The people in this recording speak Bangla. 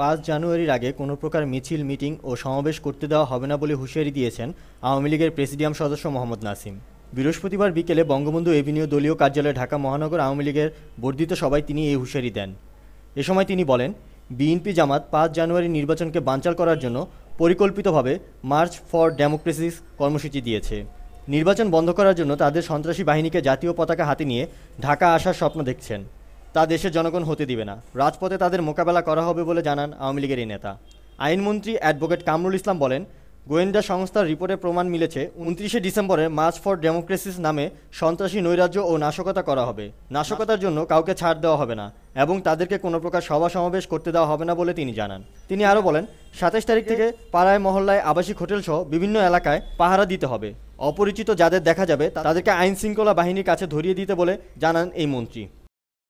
পাঁচ জানুয়ারির আগে কোনো প্রকার মিছিল মিটিং ও সমাবেশ করতে দেওয়া হবে না বলে হুঁশিয়ারি দিয়েছেন আওয়ামী লীগের প্রেসিডিয়াম সদস্য মোহাম্মদ নাসিম বৃহস্পতিবার বিকেলে বঙ্গবন্ধু এভিনিউ দলীয় কার্যালয়ে ঢাকা মহানগর আওয়ামী লীগের বর্ধিত সভায় তিনি এই হুঁশিয়ারি দেন এ সময় তিনি বলেন বিএনপি জামাত পাঁচ জানুয়ারি নির্বাচনকে বানচাল করার জন্য পরিকল্পিতভাবে মার্চ ফর ডেমোক্রেসিস কর্মসূচি দিয়েছে নির্বাচন বন্ধ করার জন্য তাদের সন্ত্রাসী বাহিনীকে জাতীয় পতাকা হাতে নিয়ে ঢাকা আসার স্বপ্ন দেখছেন তা দেশের জনগণ হতে দিবে না রাজপথে তাদের মোকাবেলা করা হবে বলে জানান আওয়ামী লীগের এই নেতা আইনমন্ত্রী অ্যাডভোকেট কামরুল ইসলাম বলেন গোয়েন্দা সংস্থার রিপোর্টে প্রমাণ মিলেছে উনত্রিশে ডিসেম্বরে মার্চ ফর ডেমোক্রেসিস নামে সন্ত্রাসী নৈরাজ্য ও নাশকতা করা হবে নাশকতার জন্য কাউকে ছাড় দেওয়া হবে না এবং তাদেরকে কোনো প্রকার সভা সমাবেশ করতে দেওয়া হবে না বলে তিনি জানান তিনি আরও বলেন সাতাশ তারিখ থেকে পাড়ায় মহল্লায় আবাসিক হোটেলসহ বিভিন্ন এলাকায় পাহারা দিতে হবে অপরিচিত যাদের দেখা যাবে তাদেরকে আইনশৃঙ্খলা বাহিনীর কাছে ধরিয়ে দিতে বলে জানান এই মন্ত্রী